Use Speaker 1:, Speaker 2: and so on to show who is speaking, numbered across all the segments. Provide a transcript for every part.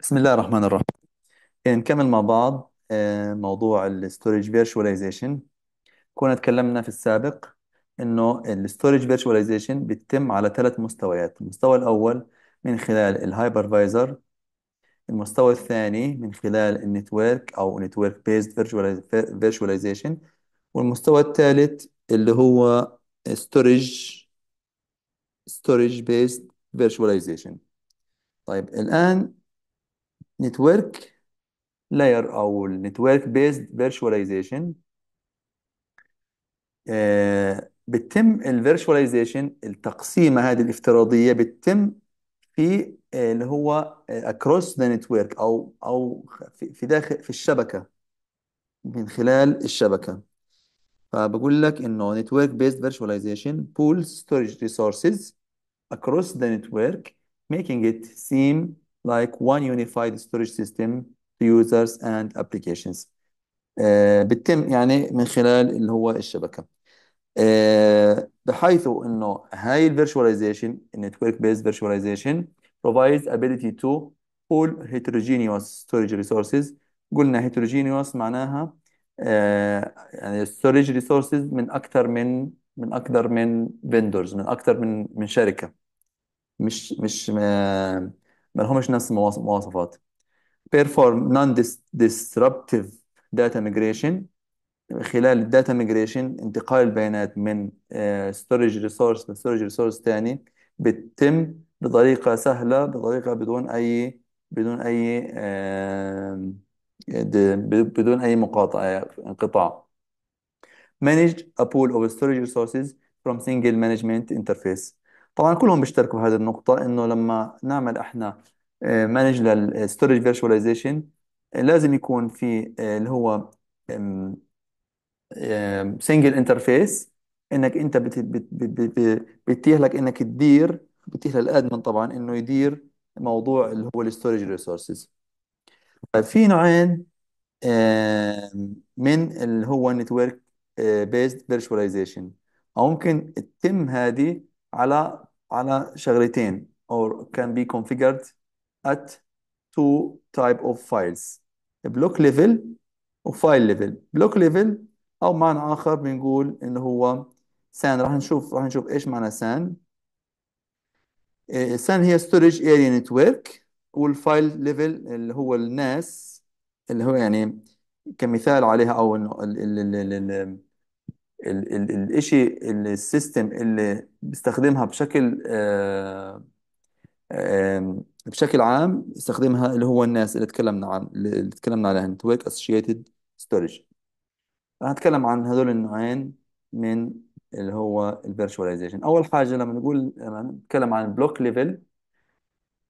Speaker 1: بسم الله الرحمن الرحيم إيه، نكمل مع بعض آه، موضوع الستورج فيرشواليزيشن كنا تكلمنا في السابق انه الستورج فيرشواليزيشن بتتم على ثلاث مستويات المستوى الاول من خلال الهايبرفايزر المستوى الثاني من خلال النتورك او نتورك بيزد فيرشواليزيشن والمستوى الثالث اللي هو ستورج ستورج بيزد فيرشواليزيشن طيب الآن نتورك لاير او النتورك بيزد فيرتشواليزيشن بتتم الفيرتشواليزيشن التقسيمه هذه الافتراضيه بتتم في آه، اللي هو اكروس ذا نتورك او او في داخل في الشبكه من خلال الشبكه فبقول لك انه نتورك بيزد فيرتشواليزيشن بول ستورج ريسورسز across the network making it seem like one unified storage system to users and applications بتتم يعني من خلال اللي هو الشبكة بحيث انه هاي الفيرتشواليزيشن النتورك بيز virtualization, provides ability to pool heterogeneous storage resources قلنا heterogeneous معناها يعني storage resources من اكثر من من اكثر من vendors من اكثر من من شركة مش مش ما لهمش نفس المواصفات perform non disruptive data migration خلال الداتا ميجريشن انتقال البيانات من ستورج ريسورس لستورج ريسورس ثاني بتتم بطريقة سهلة بطريقة بدون أي بدون أي بدون أي مقاطعة انقطاع manage a pool of storage resources from single management interface طبعا كلهم بيشتركوا بهذه النقطة انه لما نعمل احنا مانج للستورج فيرتشواليزيشن لازم يكون في آه، اللي هو سنجل انترفيس انك انت بتتيح لك انك تدير بتتيح للادمن طبعا انه يدير موضوع اللي هو الستورج ريسورسز في نوعين من اللي هو نتورك بيزد فيرتشواليزيشن او ممكن تتم هذه على على شغلتين or can be configured at two type of files block level و file level block level او معنى اخر بنقول اللي هو سان راح نشوف راح نشوف ايش معنى سان إيه، سان هي storage area network والفايل level اللي هو الناس اللي هو يعني كمثال عليها او ال ال ال ال ال الاشي اللي السيستم اللي بيستخدمها بشكل آه، بشكل عام بيستخدمها اللي هو الناس اللي تكلمنا عن اللي تكلمنا عليها نتورك اسوشيتد ستورج راح اتكلم عن هذول النوعين من اللي هو الفيرشواليزيشن اول حاجه لما نقول لما نتكلم عن بلوك ليفل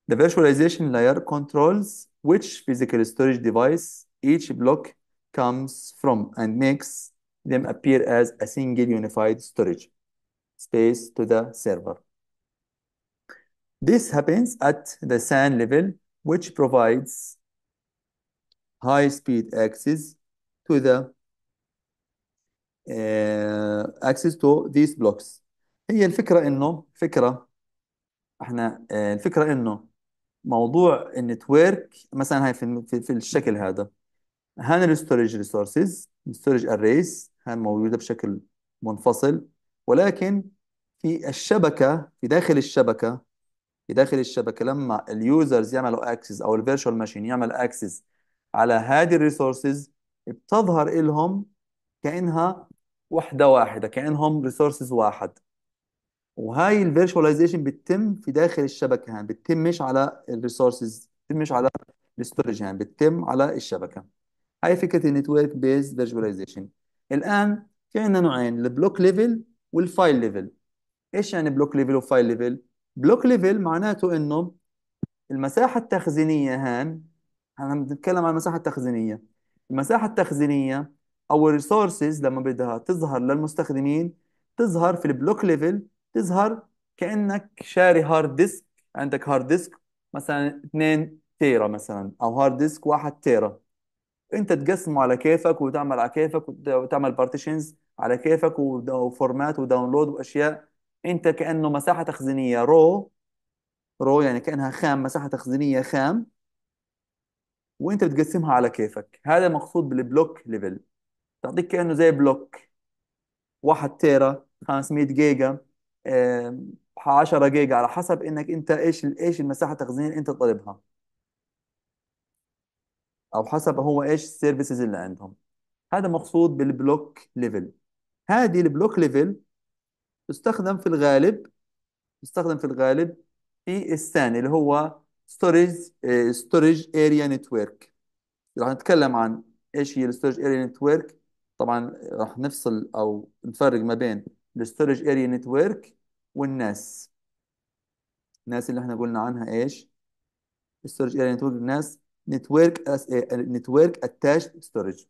Speaker 1: The virtualization layer controls which physical storage device each block comes from and makes them appear as a single unified storage space to the server. This happens at the SAN level, which provides high-speed access to the uh, access to these blocks. هي الفكرة إنه فكرة إحنا الفكرة إنه موضوع النتورك مثلا هاي في في, الشكل هذا هنري الستورج ريسورسز الستورج اريز هان موجودة بشكل منفصل ولكن في الشبكة في داخل الشبكة في داخل الشبكة لما اليوزرز يعملوا اكسس او الفيرشوال ماشين يعمل اكسس على هذه الريسورسز بتظهر لهم كأنها وحدة واحدة كأنهم ريسورسز واحد وهاي الفيرشواليزيشن بتتم في داخل الشبكة هان يعني بتتم مش على الريسورسز بتتم مش على الاستورج هان يعني بتتم على الشبكة هاي فكرة النتورك بيز فيرشواليزيشن الان في عندنا نوعين البلوك ليفل والفايل ليفل ايش يعني بلوك ليفل وفايل ليفل بلوك ليفل معناته انه المساحه التخزينيه هان احنا بنتكلم عن المساحه التخزينيه المساحه التخزينيه او الريسورسز لما بدها تظهر للمستخدمين تظهر في البلوك ليفل تظهر كانك شاري هارد ديسك عندك هارد ديسك مثلا 2 تيرا مثلا او هارد ديسك 1 تيرا انت تقسمه على كيفك وتعمل على كيفك وتعمل بارتيشنز على كيفك وفورمات وداونلود واشياء انت كانه مساحه تخزينيه رو رو يعني كانها خام مساحه تخزينيه خام وانت بتقسمها على كيفك هذا مقصود بالبلوك ليفل تعطيك كانه زي بلوك 1 تيرا 500 جيجا 10 جيجا على حسب انك انت ايش ايش المساحه التخزينيه اللي انت طالبها او حسب هو ايش السيرفيسز اللي عندهم هذا مقصود بالبلوك ليفل هذه البلوك ليفل تستخدم في الغالب تستخدم في الغالب في السان اللي هو ستورج ستورج اريا نتورك راح نتكلم عن ايش هي الستورج اريا نتورك طبعا راح نفصل او نفرق ما بين الستورج اريا نتورك والناس الناس اللي احنا قلنا عنها ايش الستورج اريا نتورك الناس نتورك نتورك اتاش ستورج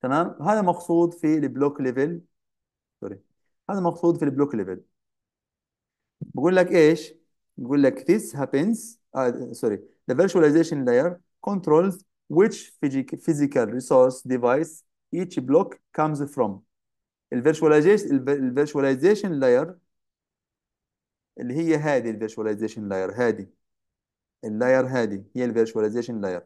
Speaker 1: تمام هذا مقصود في البلوك ليفل سوري هذا مقصود في البلوك ليفل بقول لك ايش بقول لك this happens سوري sorry the virtualization layer controls which physical resource device each block comes from ال virtualization layer اللي هي هذه virtualization layer هذه اللاير هذه هي الفيرشواليزيشن لاير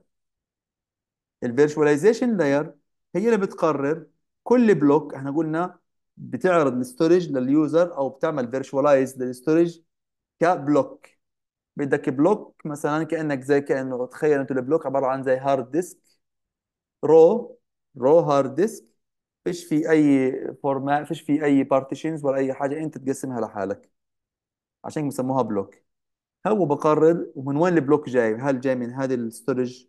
Speaker 1: الفيرشواليزيشن لاير هي اللي بتقرر كل بلوك احنا قلنا بتعرض الستورج لليوزر او بتعمل فيرشواليز للستورج كبلوك بدك بلوك مثلا كانك زي كانه تخيل انت البلوك عباره عن زي هارد ديسك رو رو هارد ديسك فيش في اي فورمات فيش في اي بارتيشنز ولا اي حاجه انت تقسمها لحالك عشان بسموها بلوك هو بقرر ومن وين البلوك جاي هل جاي من هذا الستورج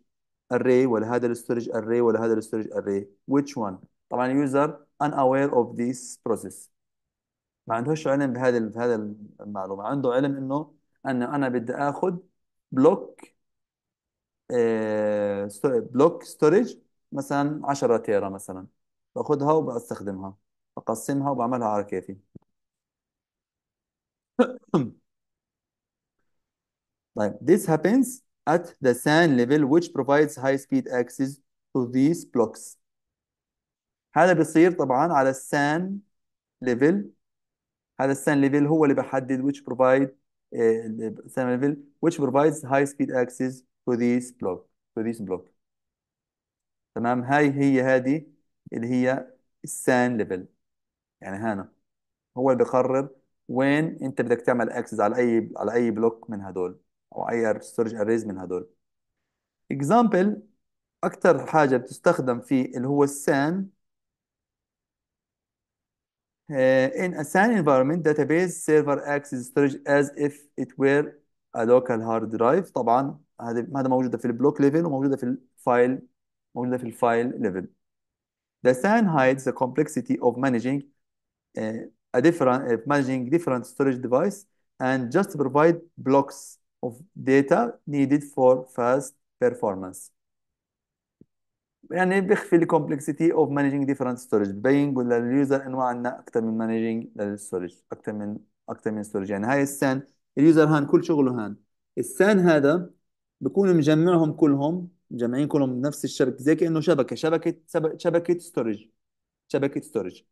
Speaker 1: اري ولا هذا الستورج اري ولا هذا الستورج اري which one طبعا اليوزر unaware of this process ما عندهش علم بهذا بهذا المعلومه عنده علم انه ان انا بدي اخذ بلوك بلوك ستورج مثلا 10 تيرا مثلا باخذها وبستخدمها بقسمها وبعملها على كيفي طيب this happens at the sand level which provides high speed access to these blocks هذا بيصير طبعا على السان level هذا السان level هو اللي بحدد which provide uh, level which provides high speed access to these block to these block تمام هاي هي هذه اللي هي السان level يعني هنا هو اللي بقرر وين انت بدك تعمل اكسس على اي على اي بلوك من هدول او اي ستورج اريز من هدول اكزامبل اكثر حاجه بتستخدم في اللي هو السان ان in a SAN environment database server access storage as if it were a local hard drive طبعا هذا هذا موجوده في البلوك ليفل وموجوده في الفايل موجوده في الفايل ليفل The SAN hides the complexity of managing uh, a different uh, managing different storage device and just provide blocks of data needed for fast performance يعني بيخفي الكومبلكسيتي اوف مانجينج ديفرنت ستورج بين قلنا لليوزر انواع عندنا اكثر من مانجينج للستورج اكثر من اكثر من ستورج يعني هاي السان اليوزر هان كل شغله هان السان هذا بكون مجمعهم كلهم مجمعين كلهم بنفس الشبكه زي كانه شبكه شبكه شبكه ستورج شبكه ستورج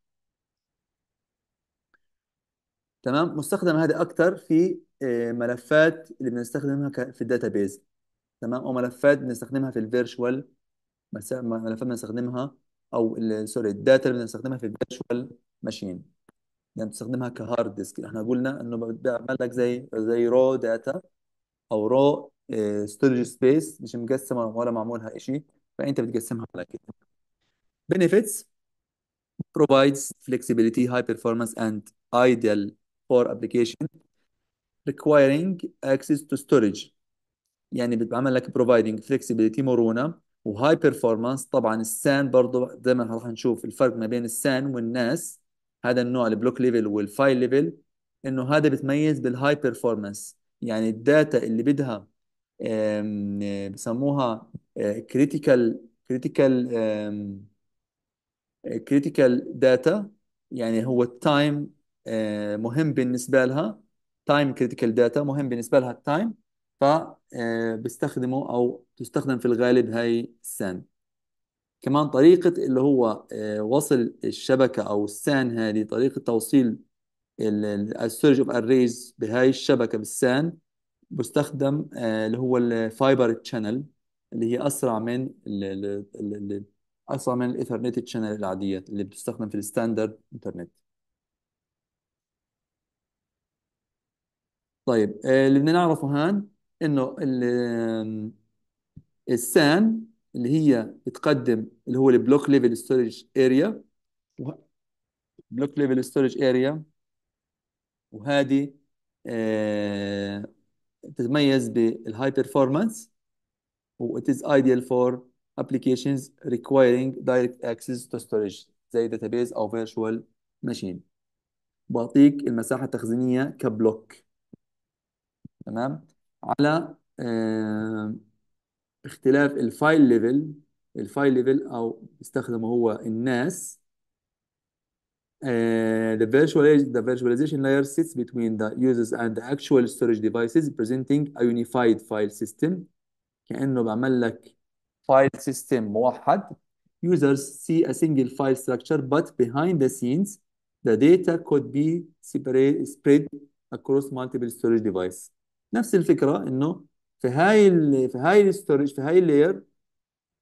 Speaker 1: تمام مستخدم هذا اكثر في آه، ملفات اللي بنستخدمها في في الداتابيز تمام او ملفات بنستخدمها في الفيرتشوال ملفات بنستخدمها او سوري الداتا اللي بنستخدمها في الفيرتشوال ماشين يعني بتستخدمها كهارد ديسك احنا قلنا انه بيعمل لك زي زي رو داتا او رو ستورج سبيس مش مقسمه ولا معمولها شيء فانت بتقسمها على كده benefits provides flexibility high performance and ideal for application requiring access to storage يعني بتعمل لك providing flexibility مرونة وهاي performance طبعا السان برضه زي ما راح نشوف الفرق ما بين السان والناس هذا النوع البلوك ليفل والفايل ليفل انه هذا بتميز بالهاي بيرفورمانس يعني الداتا اللي بدها آه، بسموها كريتيكال كريتيكال كريتيكال داتا يعني هو التايم آه، مهم بالنسبه لها تايم كريتيكال داتا مهم بالنسبه لها التايم فبيستخدموا آه، او تستخدم في الغالب هاي السان كمان طريقة اللي هو آه، وصل الشبكة أو السان هذه طريقة توصيل السيرج اوف اريز بهاي الشبكة بالسان بيستخدم اللي هو الفايبر تشانل اللي هي أسرع من أسرع من الإيثرنت تشانل العادية اللي بتستخدم في الستاندرد إنترنت طيب آه، اللي بدنا نعرفه هان انه السان اللي هي بتقدم اللي هو البلوك ليفل ستورج اريا بلوك ليفل ستورج اريا وهذه آه، تتميز بالهاي performance و it is ideal for applications requiring direct access to storage زي database او virtual machine بعطيك المساحة التخزينية كبلوك تمام على آه، اختلاف الفايل ليفل الفايل ليفل او استخدمه هو الناس the virtualization, the virtualization layer sits between the users and the actual storage devices presenting a unified file system كأنه بعمل لك file system موحد users see a single file structure but behind the scenes the data could be spread across multiple storage devices نفس الفكره انه في هاي الـ في هاي الستورج في هاي اللاير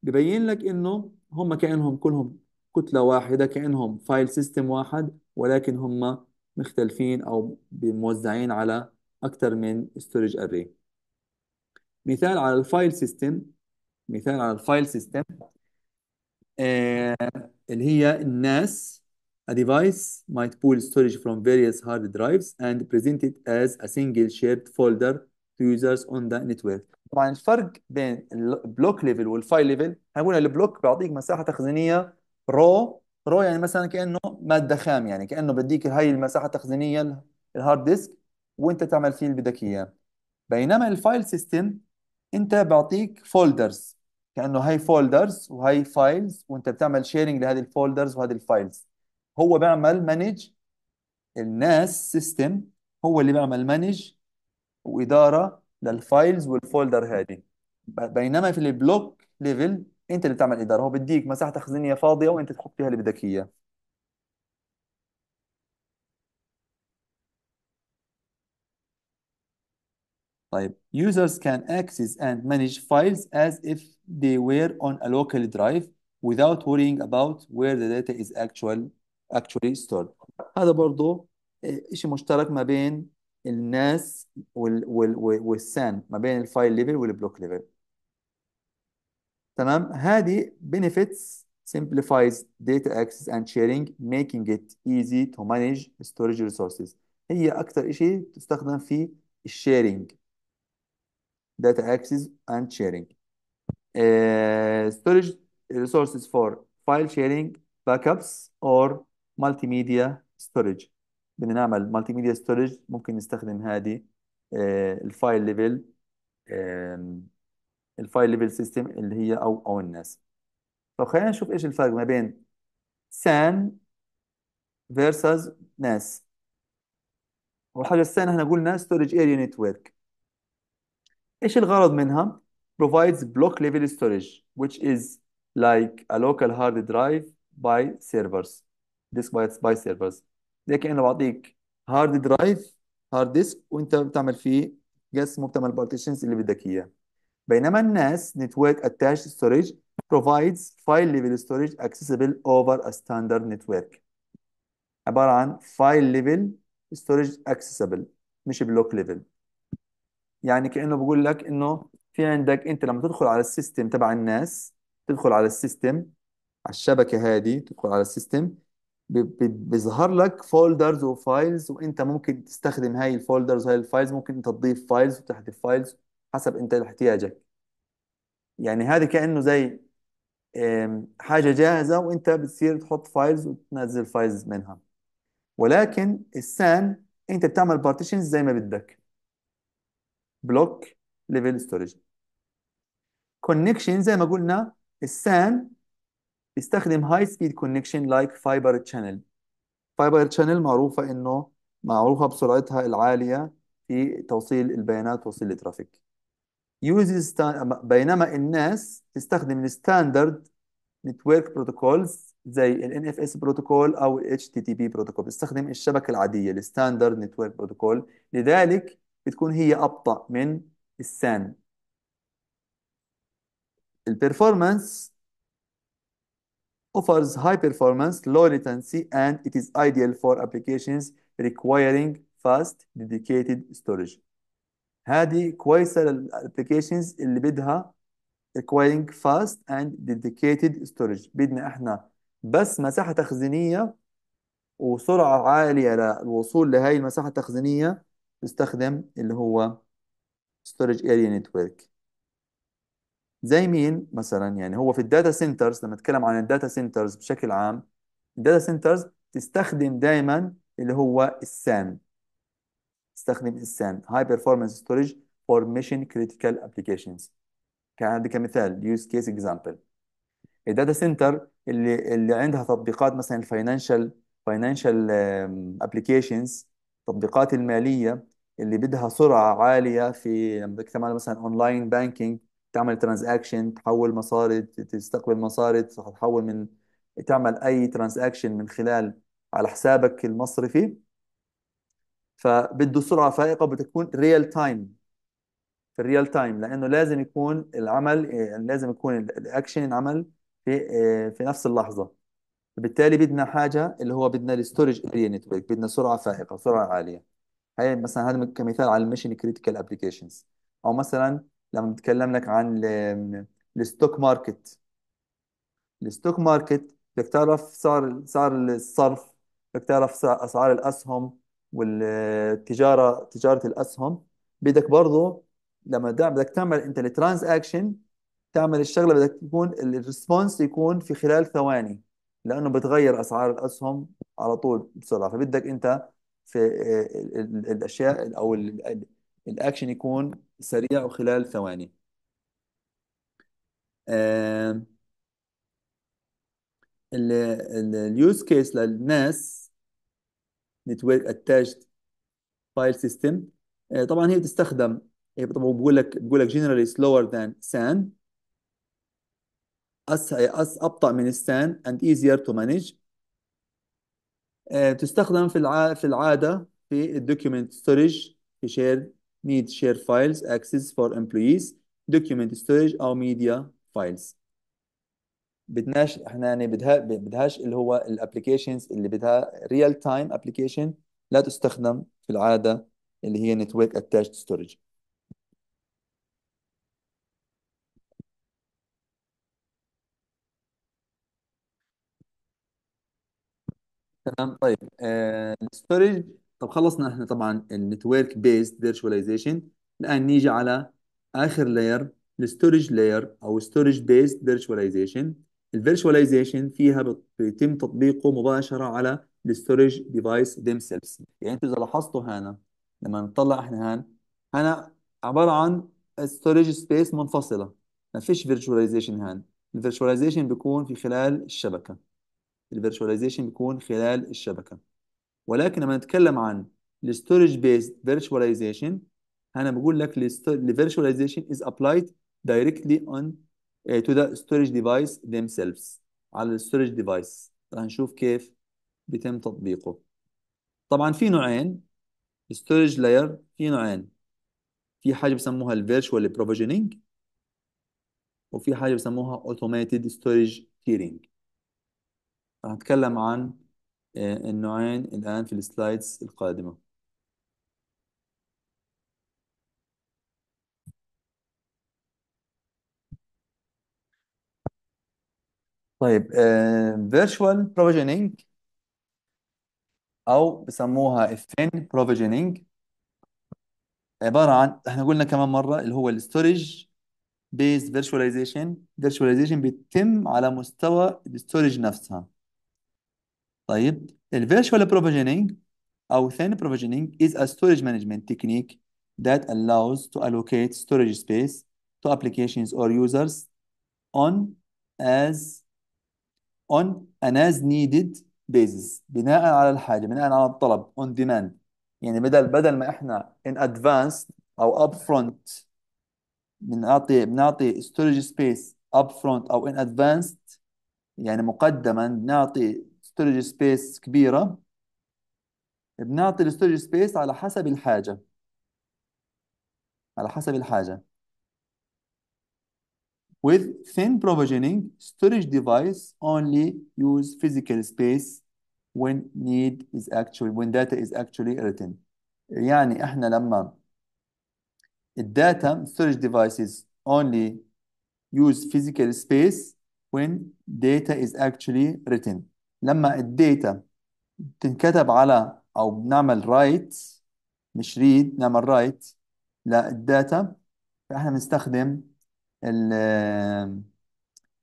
Speaker 1: ببين لك انه هم كانهم كلهم كتله واحده كانهم فايل سيستم واحد ولكن هم مختلفين او موزعين على اكثر من ستورج اري مثال على الفايل سيستم مثال على الفايل سيستم آه اللي هي الناس A device might pull storage from various hard drives and present it as a single shared folder to users on the network. طبعا الفرق بين البلوك ليفل والفايل ليفل هنقول البلوك بيعطيك مساحه تخزينيه رو رو يعني مثلا كانه ماده خام يعني كانه بديك هاي المساحه التخزينيه الهارد ديسك وانت تعمل فيه اللي بدك اياه بينما الفايل سيستم انت بعطيك فولدرز كانه هاي فولدرز وهي فايلز وانت بتعمل شيرنج لهذه الفولدرز وهذه الفايلز هو بيعمل مانج الناس سيستم هو اللي بيعمل مانج وإدارة للفايلز والفولدر هذه بينما في البلوك ليفل انت اللي بتعمل اداره هو بديك مساحه تخزينيه فاضيه وانت تحط فيها اللي بدك اياه طيب users can access and manage files as if they were on a local drive without worrying about where the data is actually actually stored هذا برضو شيء مشترك ما بين الناس وال وال والسان ما بين الفايل ليفل والبلوك ليفل تمام هذه benefits simplifies data access and sharing making it easy to manage storage resources هي أكثر شيء تستخدم في الشيرنج data access and sharing uh, storage resources for file sharing backups or مالتي ميديا ستورج بدنا نعمل مالتي ميديا ستورج ممكن نستخدم هذه الفايل ليفل الفايل ليفل سيستم اللي هي او او الناس طب خلينا نشوف ايش الفرق ما بين سان فيرسز ناس اول حاجه السان احنا قلنا ستورج اريا نتورك ايش الغرض منها provides block level storage which is like a local hard drive by servers ديسك باي باي سيرفرز زي كانه بعطيك هارد درايف هارد ديسك وانت بتعمل فيه جس مكتمل بارتيشنز اللي بدك اياه بينما الناس نتورك اتاش ستورج provides file level storage accessible over a standard network عباره عن file level storage accessible مش بلوك ليفل يعني كانه بقول لك انه في عندك انت لما تدخل على السيستم تبع الناس تدخل على السيستم على الشبكه هذه تدخل على السيستم بيظهر لك فولدرز وفايلز وانت ممكن تستخدم هاي الفولدرز هاي الفايلز ممكن انت تضيف فايلز وتحذف فايلز حسب انت احتياجك يعني هذه كانه زي حاجه جاهزه وانت بتصير تحط فايلز وتنزل فايلز منها ولكن السان انت بتعمل بارتيشنز زي ما بدك بلوك ليفل ستورج كونكشن زي ما قلنا السان بيستخدم هاي سبيد كونكشن لايك فايبر تشانل فايبر تشانل معروفه انه معروفه بسرعتها العاليه في توصيل البيانات وتوصيل الترافيك uses بينما الناس تستخدم الستاندرد نتورك بروتوكولز زي ال NFS بروتوكول او ال HTTP بروتوكول بتستخدم الشبكه العاديه الستاندرد نتورك بروتوكول لذلك بتكون هي ابطا من السان البرفورمانس offers high performance, low latency, and it is ideal for applications requiring fast dedicated storage. هذه كويسة للابلكيشنز اللي بدها requiring fast and dedicated storage بدنا احنا بس مساحة تخزينية وسرعة عالية للوصول لهي المساحة التخزينية تستخدم اللي هو storage area network زي مين مثلا يعني هو في الداتا سنترز لما اتكلم عن الداتا سنترز بشكل عام الداتا سنترز تستخدم دائما اللي هو السان تستخدم السان هاي بيرفورمانس ستورج فور ميشن كريتيكال ابلكيشنز كعندي كمثال يوز كيس اكزامبل الداتا سنتر اللي اللي عندها تطبيقات مثلا الفاينانشال فاينانشال ابلكيشنز تطبيقات الماليه اللي بدها سرعه عاليه في مثلا اونلاين بانكينج تعمل ترانزاكشن تحول مصاري تستقبل مصاري تحول من تعمل اي ترانزاكشن من خلال على حسابك المصرفي فبده سرعه فائقه بتكون ريال تايم في الريال تايم لانه لازم يكون العمل يعني لازم يكون الاكشن عمل في آه، في نفس اللحظه فبالتالي بدنا حاجه اللي هو بدنا الاستورج اريا نتورك بدنا سرعه فائقه سرعه عاليه هي مثلا هذا كمثال على المشن كريتيكال ابلكيشنز او مثلا لما بتكلم لك عن الستوك ماركت الستوك ماركت بدك تعرف سعر سعر الصرف بدك تعرف اسعار الاسهم والتجاره تجاره الاسهم بدك برضه لما بدك تعمل انت الترانزاكشن تعمل الشغله بدك تكون الريسبونس يكون في خلال ثواني لانه بتغير اسعار الاسهم على طول بسرعه فبدك انت في آه، الاشياء او الاكشن يكون سريع وخلال ثواني ال- ال- اليوز كيس للناس نتورك attached فايل آه، سيستم طبعا هي بتستخدم هي طبعا بقول لك بقول لك جنرالي slower ذان سان اس اس ابطا من السان and easier to manage آه، تستخدم في الع... في العاده في الدوكيومنت ستورج في شير need share files access for employees document storage او media files بدناش احنا يعني بدها بدهاش اللي هو الابلكيشنز اللي بدها ريال تايم ابلكيشن لا تستخدم في العاده اللي هي نتورك اتاتش ستورج تمام طيب الستورج آه، uh, طب خلصنا احنا طبعا النتورك بيست فيرتشواليزيشن الان نيجي على اخر لاير الستورج لاير او ستورج بيست فيرتشواليزيشن الفيرتشواليزيشن فيها بيتم تطبيقه مباشره على الستورج ديفايس themselves يعني انتوا اذا لاحظتوا هنا لما نطلع احنا هان هنا عباره عن ستورج سبيس منفصله ما فيش فيرتشواليزيشن هان الفيرتشواليزيشن بيكون في خلال الشبكه الفيرتشواليزيشن بيكون خلال الشبكه ولكن لما نتكلم عن الستورج بيست فيرتشواليزيشن انا بقول لك الفيرتشواليزيشن از ابلايد دايركتلي اون تو ذا ستورج ديفايس ذيم سيلفز على الستورج ديفايس راح نشوف كيف بيتم تطبيقه طبعا في نوعين ستورج لاير في نوعين في حاجه بسموها الفيرتشوال بروفيجنينج وفي حاجه بسموها اوتوميتد ستورج تيرينج راح نتكلم عن آه، النوعين الآن في السلايدز القادمة طيب فيرتشوال آه، بروفيجنينج أو بسموها اف بروفيجنينج عبارة عن احنا قلنا كمان مرة اللي هو الاستورج بيز فيرتشواليزيشن فيرتشواليزيشن بيتم على مستوى الاستورج نفسها طيب virtual بروفيجنينج او ثاني بروفيجنينج is a storage management technique that allows to allocate storage space to applications or users on as on an as needed basis بناء على الحاجه بناء على الطلب on demand يعني بدل بدل ما احنا in advance او up front بنعطي بنعطي storage space up front او in advance يعني مقدما بنعطي storage space كبيرة بنعطي الستورج سبيس على حسب الحاجة على حسب الحاجة with thin provisioning storage device only use physical space when need is actually when data is actually written يعني احنا لما الداتا storage devices only use physical space when data is actually written لما الداتا بتنكتب على او بنعمل رايت مش ريد نعمل رايت للداتا فاحنا بنستخدم ال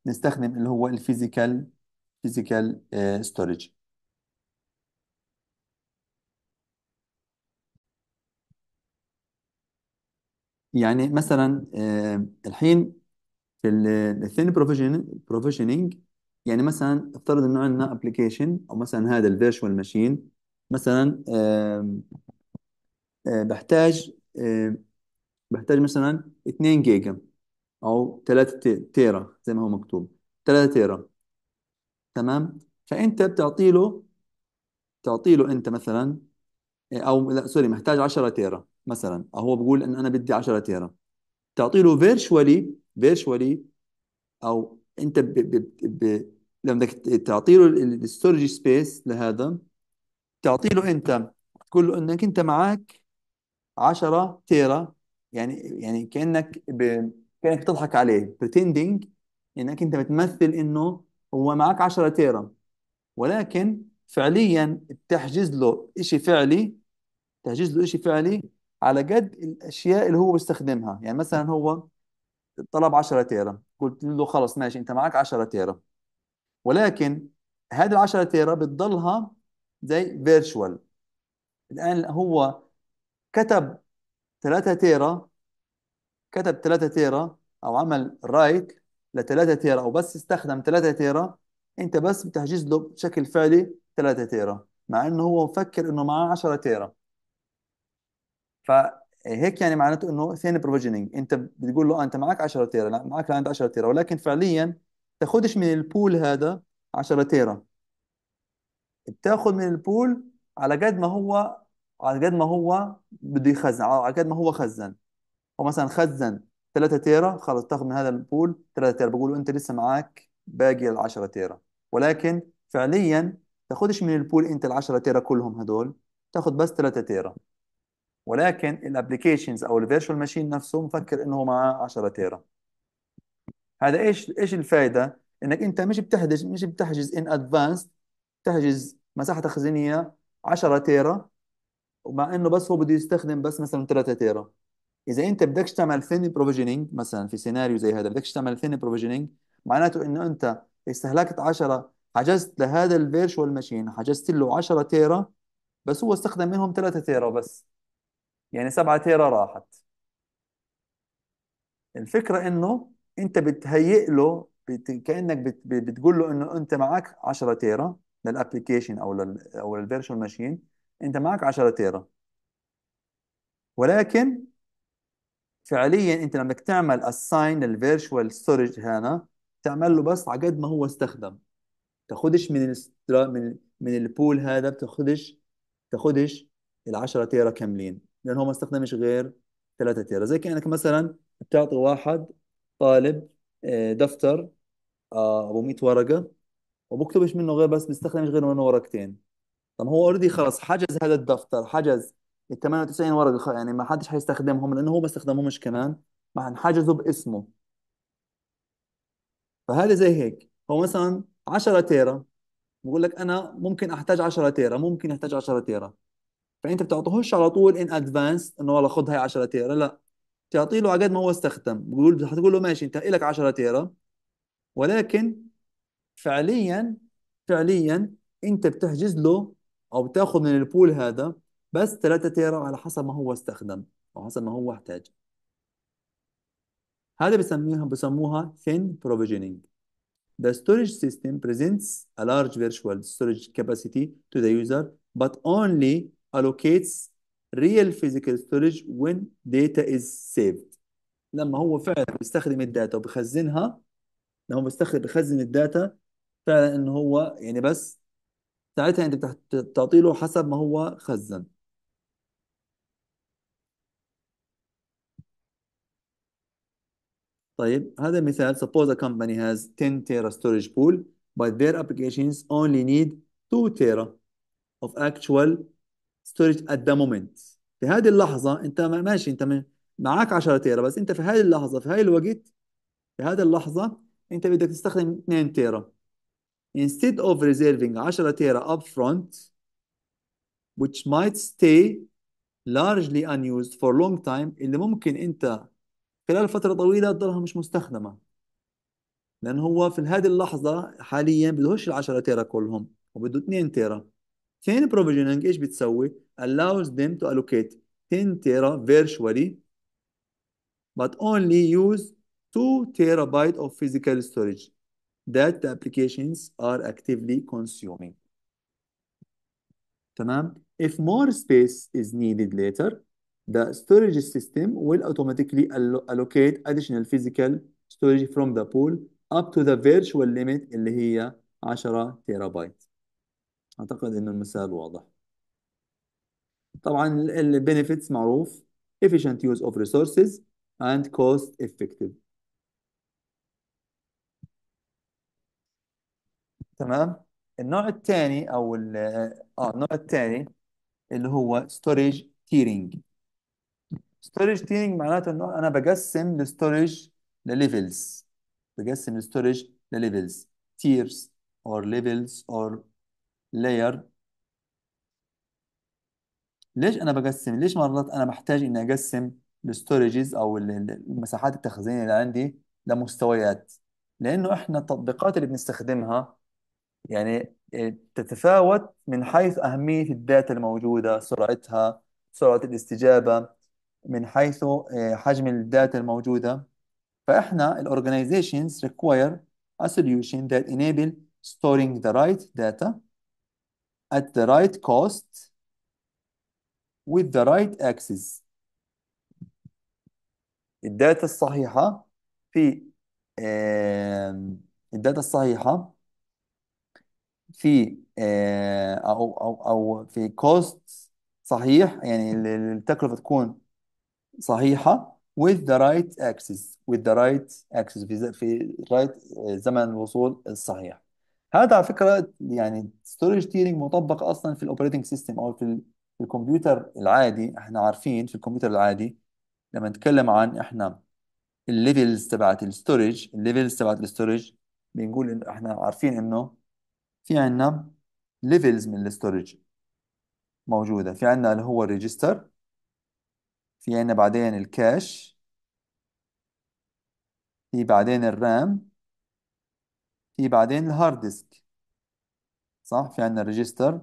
Speaker 1: بنستخدم اللي هو الفيزيكال فيزيكال ستورج يعني مثلا آه، الحين في الثين بروفيشننج يعني مثلا افترض انه عندنا ابلكيشن او مثلا هذا الفيرشوال ماشين مثلا آه، بحتاج بحتاج مثلا 2 جيجا او 3 تيرا زي ما هو مكتوب 3 تيرا تمام فانت بتعطي له تعطي له انت مثلا آه، او لا سوري محتاج 10 تيرا مثلا او هو بيقول ان انا بدي 10 تيرا تعطي له فيرشوالي فيرشوالي او انت ب ب ب لما بدك تعطي له الستورج سبيس لهذا تعطي له انت تقول له انك انت معك 10 تيرا يعني يعني كانك ب... كانك تضحك عليه بريتندينج انك انت بتمثل انه هو معك 10 تيرا ولكن فعليا بتحجز له شيء فعلي تحجز له شيء فعلي على قد الاشياء اللي هو بيستخدمها يعني مثلا هو طلب 10 تيرا قلت له خلص ماشي انت معك 10 تيرا ولكن هذه 10 تيرا بتضلها زي فيرتشوال الآن هو كتب 3 تيرا كتب 3 تيرا أو عمل رايت ل 3 تيرا أو بس استخدم 3 تيرا أنت بس بتحجز له بشكل فعلي 3 تيرا مع إنه هو مفكر إنه معاه 10 تيرا فهيك يعني معناته إنه ثاني بروفيجننج أنت بتقول له أنت معك 10 تيرا لا معك عند 10 تيرا ولكن فعليا تاخدش من البول هذا 10 تيرا بتاخد من البول على قد ما هو على قد ما هو بده يخزن على قد ما هو خزن هو مثلا خزن 3 تيرا خلص تاخد من هذا البول 3 تيرا بقولوا انت لسه معك باقي ال 10 تيرا ولكن فعليا تاخدش من البول انت ال 10 تيرا كلهم هدول تاخد بس 3 تيرا ولكن الابلكيشنز او الفيرشوال ماشين نفسه مفكر انه معاه 10 تيرا هذا ايش ايش الفائده؟ انك انت مش بتحجز مش بتحجز ان ادفانس تحجز مساحه تخزينيه 10 تيرا ومع انه بس هو بده يستخدم بس مثلا 3 تيرا اذا انت بدكش تعمل فين بروفيجنينج مثلا في سيناريو زي هذا بدكش تعمل فين بروفيجنينج معناته انه انت استهلكت 10 حجزت لهذا الفيرشوال ماشين حجزت له 10 تيرا بس هو استخدم منهم 3 تيرا بس يعني 7 تيرا راحت الفكره انه انت بتهيئ له بت... كانك بت... بتقول له انه انت معك 10 تيرا للابلكيشن او لل... او للفيرشوال ماشين انت معك 10 تيرا ولكن فعليا انت لما تعمل اساين للفيرشوال ستورج هنا تعمل له بس على قد ما هو استخدم تاخذش من الستر... من من البول هذا بتاخذش تاخذش ال 10 تيرا كاملين لانه هو ما استخدمش غير 3 تيرا زي كانك مثلا بتعطي واحد طالب آه، دفتر آه، ابو 100 ورقه وبكتبش منه غير بس بستخدمش غير منه ورقتين طب هو اوريدي خلص حجز هذا الدفتر حجز ال 98 ورقه يعني ما حدش حيستخدمهم لانه هو ما استخدمهمش كمان ما حنحجزه باسمه فهذا زي هيك هو مثلا 10 تيرا بقول لك انا ممكن احتاج 10 تيرا ممكن احتاج 10 تيرا فانت بتعطيهوش على طول ان ادفانس انه والله خذ هاي 10 تيرا لا تعطي له قد ما هو استخدم بقول حتقول له ماشي انت لك 10 تيرا ولكن فعليا فعليا انت بتحجز له او بتاخذ من البول هذا بس 3 تيرا على حسب ما هو استخدم او حسب ما هو احتاج هذا بسميها بسموها thin provisioning The storage system presents a large virtual storage capacity to the user but only allocates real physical storage when data is saved لما هو فعلا بيستخدم الداتا وبيخزنها لما هو بيستخدم بيخزن الداتا فعلا ان هو يعني بس ساعتها انت بتعطي له حسب ما هو خزن طيب هذا مثال suppose a company has 10 tera storage pool but their applications only need 2 tera of actual ستورج ات ذا مومنت في هذه اللحظه انت ماشي انت معك 10 تيرا بس انت في هذه اللحظه في هاي الوقت في هذه اللحظه انت بدك تستخدم 2 تيرا instead of reserving 10 تيرا up front which might stay largely unused for long time اللي ممكن انت خلال فترة طويلة تضلها مش مستخدمة لأن هو في هذه اللحظة حاليا بدهوش 10 تيرا كلهم وبده 2 تيرا ثاني بروفيجننج ايش بتسوي؟ allows them to allocate 10 tera virtually but only use 2 terabyte of physical storage that the applications are actively consuming. تمام؟ If more space is needed later, the storage system will automatically allocate additional physical storage from the pool up to the virtual limit اللي هي 10 terabytes. أعتقد إنه المثال واضح طبعا الـ benefits معروف efficient use of resources and cost effective تمام النوع الثاني او الـ آه،, اه النوع الثاني اللي هو storage tiering storage tiering معناته انه انا بقسم الستورج لليفلز بقسم الستورج لليفلز tiers or levels or لاير ليش انا بقسم ليش مرات انا بحتاج اني اقسم الستوريجز او المساحات التخزينيه اللي عندي لمستويات لانه احنا التطبيقات اللي بنستخدمها يعني آه، تتفاوت من حيث أهمية الداتا الموجودة سرعتها سرعة الاستجابة من حيث آه، حجم الداتا الموجودة فإحنا ال organizations require a solution that enable storing the right data at the right cost with the right axis الداتا الصحيحة في الداتا الصحيحة في أو أو أو في cost صحيح يعني التكلفة تكون صحيحة with the right axis with the right axis في في right آه، زمن الوصول الصحيح هذا على فكره يعني ستورج تيرنج مطبق اصلا في الاوبريتنج سيستم او في الكمبيوتر العادي احنا عارفين في الكمبيوتر العادي لما نتكلم عن احنا الليفلز تبعت الستورج الليفلز تبعت الستورج بنقول انه احنا عارفين انه في عندنا ليفلز من الستورج موجوده في عندنا اللي هو الريجستر في عندنا بعدين الكاش في بعدين الرام في بعدين الهارد ديسك صح في عندنا ريجستر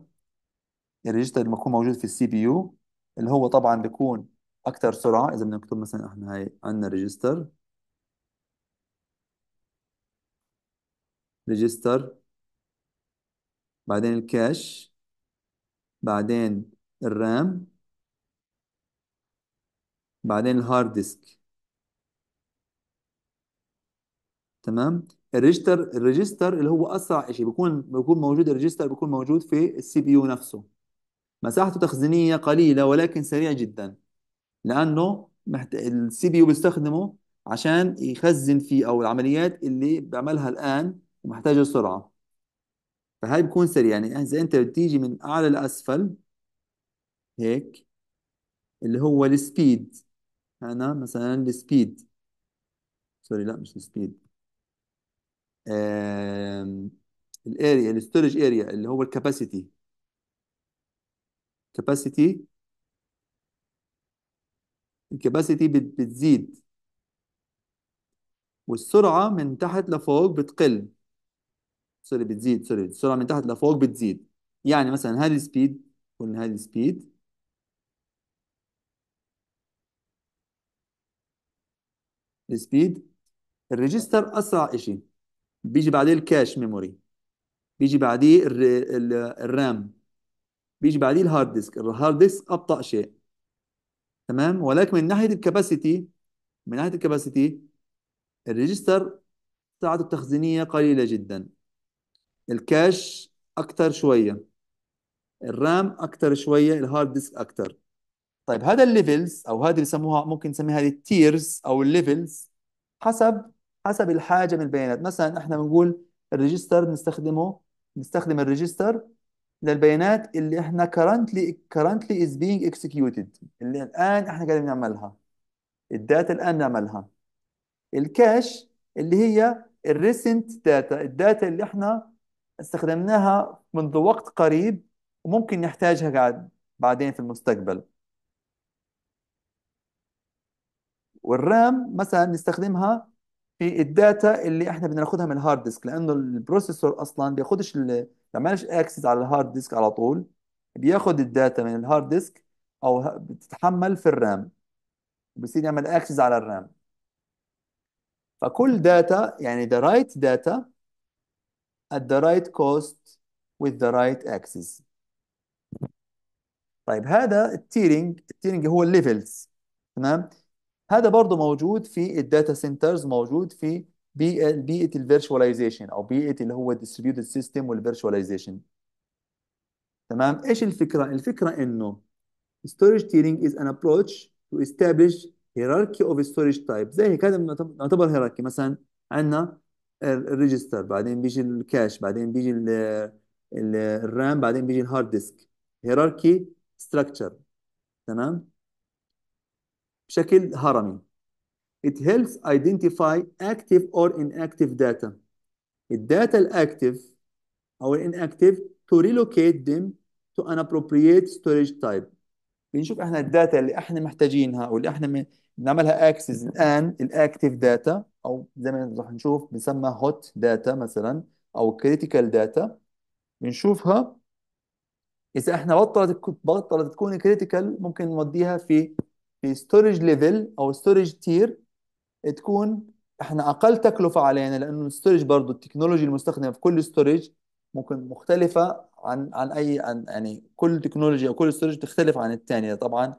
Speaker 1: الريجستر اللي بيكون موجود في السي بي يو اللي هو طبعا بيكون اكثر سرعه اذا بدنا نكتب مثلا احنا هاي عندنا ريجستر ريجستر بعدين الكاش بعدين الرام بعدين الهارد ديسك تمام الريجستر الريجستر اللي هو اسرع شيء بيكون بيكون موجود الريجستر بيكون موجود في السي بي يو نفسه مساحته تخزينيه قليله ولكن سريع جدا لانه محت... السي بي يو بيستخدمه عشان يخزن فيه او العمليات اللي بعملها الان ومحتاجه سرعه فهي بكون سريع يعني اذا انت بتيجي من اعلى لاسفل هيك اللي هو السبيد انا مثلا السبيد سوري لا مش السبيد الاريا الستورج اريا اللي هو الكاباسيتي كاباسيتي الكاباسيتي بتزيد والسرعة من تحت لفوق بتقل سوري بتزيد سوري السرعة من تحت لفوق بتزيد يعني مثلا هذه السبيد قلنا هذه السبيد السبيد الريجستر أسرع شيء بيجي بعديه الكاش ميموري بيجي بعديه الرام بيجي بعديه الهارد ديسك الهارد ديسك ابطا شيء تمام ولكن من ناحيه الكباسيتي من ناحيه الكباسيتي الريجستر سعته التخزينيه قليله جدا الكاش اكثر شويه الرام اكثر شويه الهارد ديسك اكثر طيب هذا الليفلز او هذه اللي يسموها ممكن نسميها التيرز او الليفلز حسب حسب الحاجه من البيانات مثلا احنا بنقول الريجستر بنستخدمه بنستخدم الريجستر للبيانات اللي احنا currently currently is being executed اللي الان احنا قاعدين نعملها الداتا الان نعملها الكاش اللي هي الريسنت داتا الداتا اللي احنا استخدمناها منذ وقت قريب وممكن نحتاجها بعدين في المستقبل والرام مثلا نستخدمها في الداتا اللي احنا ناخدها من الهارد ديسك لانه البروسيسور اصلا بياخدش ما بيعملش اكسس على الهارد ديسك على طول بياخد الداتا من الهارد ديسك او بتتحمل في الرام بصير يعمل اكسس على الرام فكل داتا يعني the right data at the right cost with the right access طيب هذا التيرنج التيرنج هو الليفلز تمام هذا برضه موجود في الداتا سنترز موجود في بيئه بيئه الفيرشواليزيشن او بيئه اللي هو الديستريبيوتد سيستم والفيرشواليزيشن تمام ايش الفكره الفكره انه storage tiering is an approach to establish hierarchy of storage type زي هيك هذا نعتبر هيراركي مثلا عندنا الريجستر بعدين بيجي الكاش بعدين بيجي الرام بعدين بيجي الهارد ديسك هيراركي ستراكشر تمام بشكل هرمي It helps identify active or inactive data. الداتا الactive أو inactive to relocate them to an appropriate storage type. بنشوف احنا الداتا اللي احنا محتاجينها واللي احنا بنعملها اكسس الان الاكتف داتا او زي ما رح نشوف بنسمى هوت داتا مثلا او كريتيكال داتا بنشوفها اذا احنا بطلت بطلت تكون كريتيكال ممكن نوديها في في ستورج ليفل او ستورج تير تكون احنا اقل تكلفه علينا لانه الستورج برضه التكنولوجيا المستخدمه في كل ستورج ممكن مختلفه عن عن اي عن يعني كل تكنولوجيا او كل ستورج تختلف عن الثانيه طبعا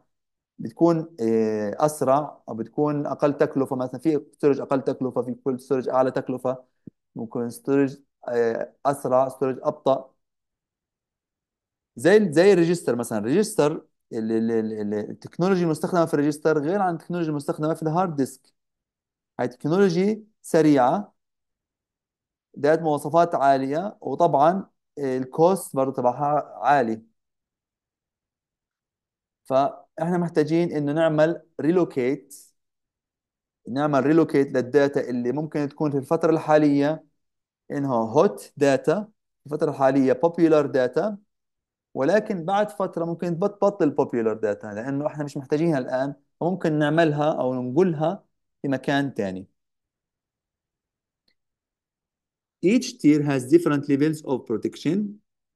Speaker 1: بتكون آه، اسرع او بتكون اقل تكلفه مثلا في ستورج اقل تكلفه في كل ستورج اعلى تكلفه ممكن ستورج آه، اسرع ستورج ابطا زي زي الريجستر مثلا الريجستر التكنولوجي المستخدمه في الريجستر غير عن التكنولوجي المستخدمه في الهارد ديسك هاي تكنولوجي سريعه ذات مواصفات عاليه وطبعا الكوست برضه تبعها عالي فاحنا محتاجين انه نعمل ريلوكيت نعمل ريلوكيت للداتا اللي ممكن تكون في الفتره الحاليه انها هوت داتا الفتره الحاليه popular داتا ولكن بعد فتره ممكن تبطل popular data لانه احنا مش محتاجينها الان فممكن نعملها او ننقلها في مكان ثاني Each tier has different levels of protection,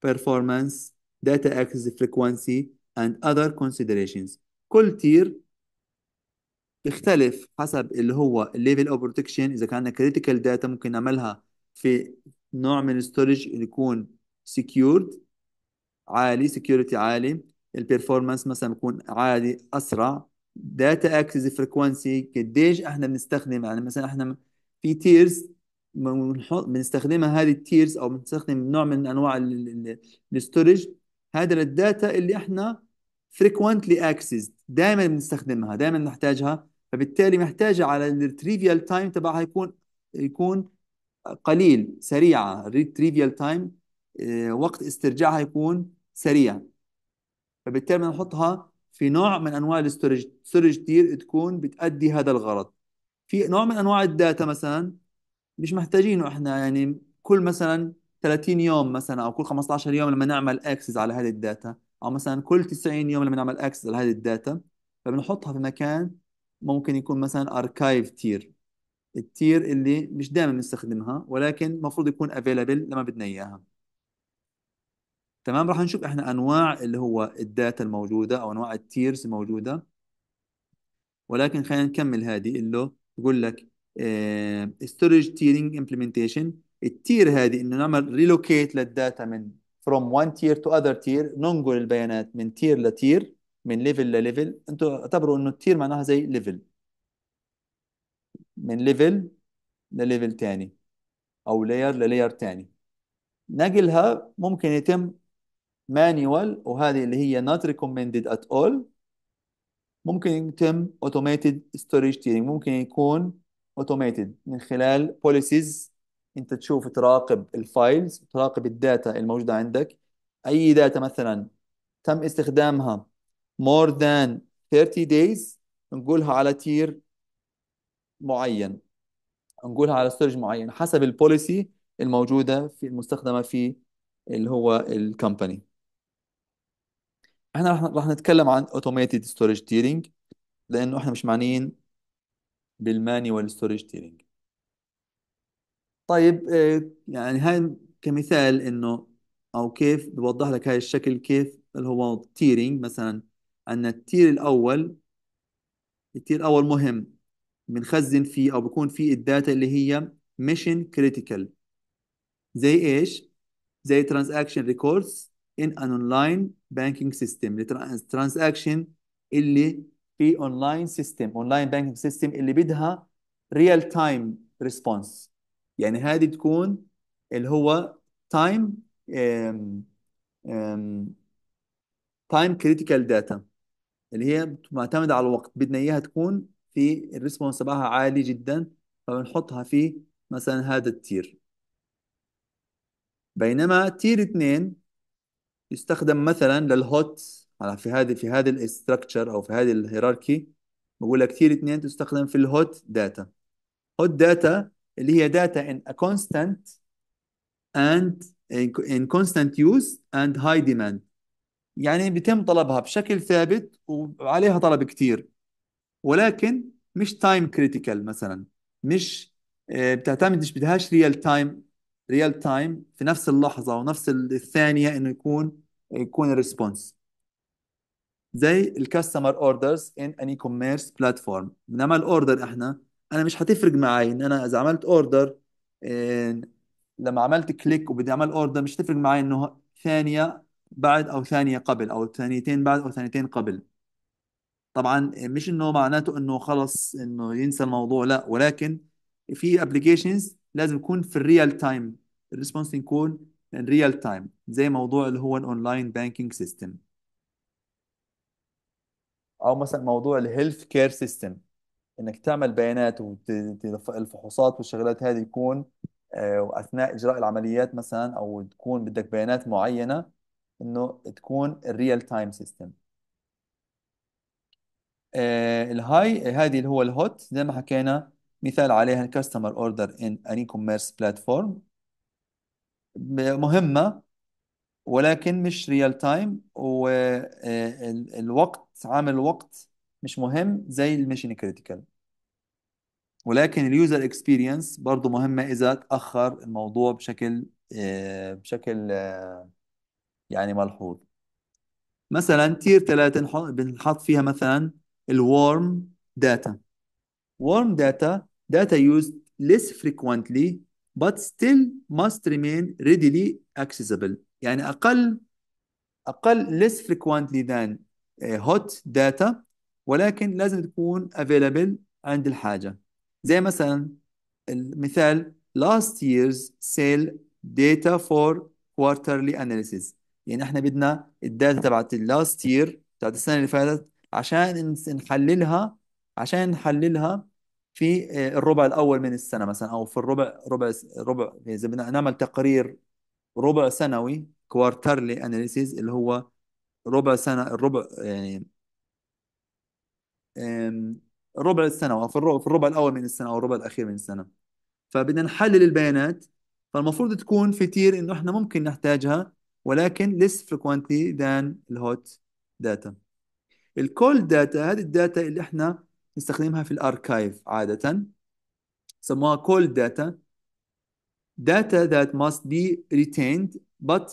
Speaker 1: performance, data access frequency, and other considerations. كل تير بيختلف حسب اللي هو الليفل اوف بروتكشن اذا كان عندنا data ممكن نعملها في نوع من الستورج اللي يكون secured عالي سكيورتي عالي البرفورمانس مثلا بيكون عالي اسرع داتا اكسس فريكونسي قديش احنا بنستخدم يعني مثلا احنا في تيرز بنحط بنستخدمها هذه التيرز او بنستخدم نوع من انواع الاستورج هذا للداتا اللي احنا فريكوينتلي اكسس دائما بنستخدمها دائما نحتاجها فبالتالي محتاجه على التريفيال تايم تبعها يكون يكون قليل سريعه التريفيال تايم آه، وقت استرجاعها يكون سريع فبالتالي بدنا نحطها في نوع من انواع الاستورج ستورج كثير تكون بتأدي هذا الغرض في نوع من انواع الداتا مثلا مش محتاجينه احنا يعني كل مثلا 30 يوم مثلا او كل 15 يوم لما نعمل اكسس على هذه الداتا او مثلا كل 90 يوم لما نعمل اكسس على هذه الداتا فبنحطها في مكان ممكن يكون مثلا اركايف تير التير اللي مش دائما بنستخدمها ولكن المفروض يكون افيلبل لما بدنا اياها تمام راح نشوف احنا انواع اللي هو الداتا الموجوده او انواع التيرز الموجوده ولكن خلينا نكمل هذه اللي يقول لك ستورج تيرنج امبلمنتيشن التير هذه انه نعمل ريلوكيت للداتا من فروم وان تير تو اذر تير ننقل البيانات من تير لتير من ليفل لليفل انتوا اعتبروا انه التير معناها زي ليفل من ليفل لليفل تاني او لاير للاير تاني نقلها ممكن يتم مانيوال وهذه اللي هي not recommended at all ممكن يتم automated storage tiering يعني ممكن يكون automated من خلال policies انت تشوف تراقب الفايلز تراقب الداتا الموجودة عندك اي داتا مثلا تم استخدامها more than 30 days نقولها على تير معين نقولها على ستورج معين حسب البوليسي الموجودة في المستخدمة في اللي هو الكمباني احنا رح رح نتكلم عن اوتوميتد ستورج تيرنج لانه احنا مش معنيين بالمانيوال ستورج تيرنج طيب آه، يعني هاي كمثال انه او كيف بوضح لك هاي الشكل كيف اللي هو تيرنج مثلا عندنا التير الاول التير الاول مهم بنخزن فيه او بكون فيه الداتا اللي هي ميشن كريتيكال زي ايش؟ زي ترانزاكشن ريكوردز in an online banking system transaction اللي في online system online banking system اللي بدها real time response يعني هذه تكون اللي هو time um, um, time critical data اللي هي معتمدة على الوقت بدنا إياها تكون في الريسبونس تبعها عالي جدا فبنحطها في مثلا هذا التير بينما تير اثنين يستخدم مثلا للهوت على في هذه في هذه الاستراكشر او في هذه الهيراركي بقول لك تير 2 تستخدم في الهوت داتا هوت داتا اللي هي داتا in a constant and in constant use and high demand يعني بيتم طلبها بشكل ثابت وعليها طلب كثير ولكن مش تايم كريتيكال مثلا مش آه، بتعتمدش بدهاش ريال تايم ريال تايم في نفس اللحظه ونفس الثانيه انه يكون يكون الريسبونس زي الكاستمر اوردرز ان اني كوميرس بلاتفورم بنعمل الاوردر احنا انا مش هتفرق معي ان انا اذا عملت اوردر لما عملت كليك وبدي اعمل اوردر مش هتفرق معي انه ثانيه بعد او ثانيه قبل او ثانيتين بعد او ثانيتين قبل طبعا مش انه معناته انه خلص انه ينسى الموضوع لا ولكن في ابلكيشنز لازم يكون في الريال تايم الريسبونس يكون ريال تايم زي موضوع اللي هو الاونلاين بانكينج سيستم او مثلا موضوع الهيلث كير سيستم انك تعمل بيانات والفحوصات والشغلات هذه يكون واثناء آه، اجراء العمليات مثلا او تكون بدك بيانات معينه انه تكون الريال تايم سيستم الهاي هذه اللي هو الهوت زي ما حكينا مثال عليها الكاستمر اوردر ان اني كوميرس بلاتفورم مهمه ولكن مش ريال تايم والوقت عامل الوقت مش مهم زي الميشن كريتيكال ولكن اليوزر اكسبيرينس برضه مهمه اذا تاخر الموضوع بشكل آه، بشكل آه، يعني ملحوظ مثلا تير 3 بنحط فيها مثلا الورم داتا ورم داتا data used less frequently but still must remain readily accessible يعني أقل أقل less frequently than hot data ولكن لازم تكون available عند الحاجة زي مثلا المثال last year's sale data for quarterly analysis يعني احنا بدنا الداتا تبعت last year بتاعت السنة اللي فاتت عشان نحللها عشان نحللها في آه، الربع الاول من السنه مثلا او في الربع ربع ربع اذا بدنا نعمل تقرير ربع سنوي كوارترلي اناليسيز اللي هو ربع سنه الربع يعني ربع السنه او في الربع الاول من السنه او الربع الاخير من السنه فبدنا نحلل البيانات فالمفروض تكون في تير انه احنا ممكن نحتاجها ولكن less frequently than الهوت داتا الكولد داتا هذه الداتا اللي احنا نستخدمها في الاركايف عادة سموها cold data data that must be retained but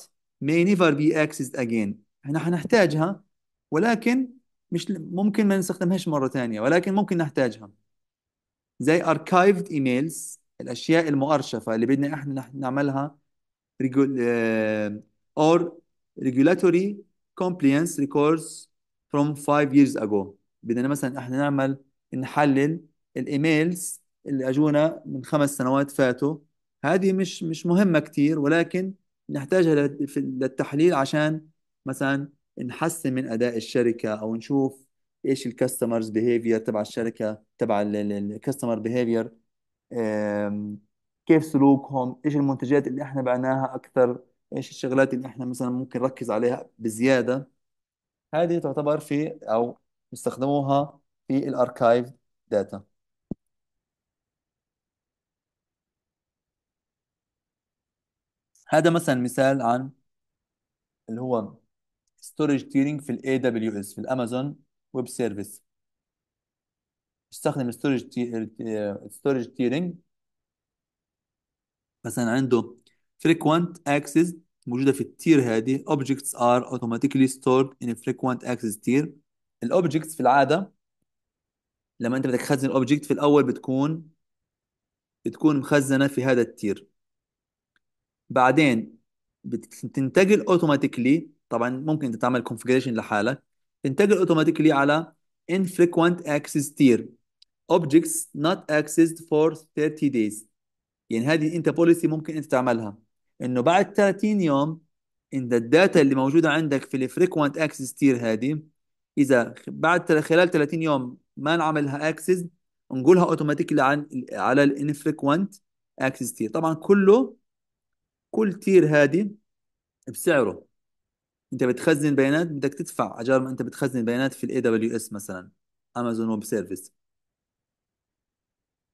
Speaker 1: may never be accessed again احنا حنحتاجها ولكن مش ممكن ما نستخدمهاش مرة ثانية ولكن ممكن نحتاجها زي archived emails الأشياء المؤرشفة اللي بدنا احنا نعملها آه، or regulatory compliance records from five years ago بدنا مثلا احنا نعمل نحلل الايميلز اللي اجونا من خمس سنوات فاتوا هذه مش مش مهمه كثير ولكن نحتاجها للتحليل عشان مثلا نحسن من اداء الشركه او نشوف ايش الكاستمرز بيهيفير تبع الشركه تبع الكاستمر بيهيفير كيف سلوكهم ايش المنتجات اللي احنا بعناها اكثر ايش الشغلات اللي احنا مثلا ممكن نركز عليها بزياده هذه تعتبر في او يستخدموها في الاركايف داتا هذا مثلا مثال عن اللي هو ستورج تيرنج في الاي دبليو اس في الامازون ويب سيرفيس بيستخدم ستورج ستورج تيرنج مثلا عنده frequent access موجوده في التير هذه objects are automatically stored in a frequent access tier الاوبجكتس في العاده لما انت بدك تخزن اوبجكت في الاول بتكون بتكون مخزنه في هذا التير بعدين بتنتقل اوتوماتيكلي طبعا ممكن انت تعمل كونفجريشن لحالك تنتقل اوتوماتيكلي على infrequent access tier objects not accessed for 30 days يعني هذه انت بوليسي ممكن انت تعملها انه بعد 30 يوم انت الداتا اللي موجوده عندك في الفريكوينت اكسس تير هذه اذا بعد خلال 30 يوم ما نعملها اكسس نقولها اوتوماتيكلي عن على الانفريكوانت اكسس تير طبعا كله كل تير هذه بسعره انت بتخزن بيانات بدك تدفع اجار ما انت بتخزن بيانات في الاي دبليو اس مثلا امازون ويب سيرفيس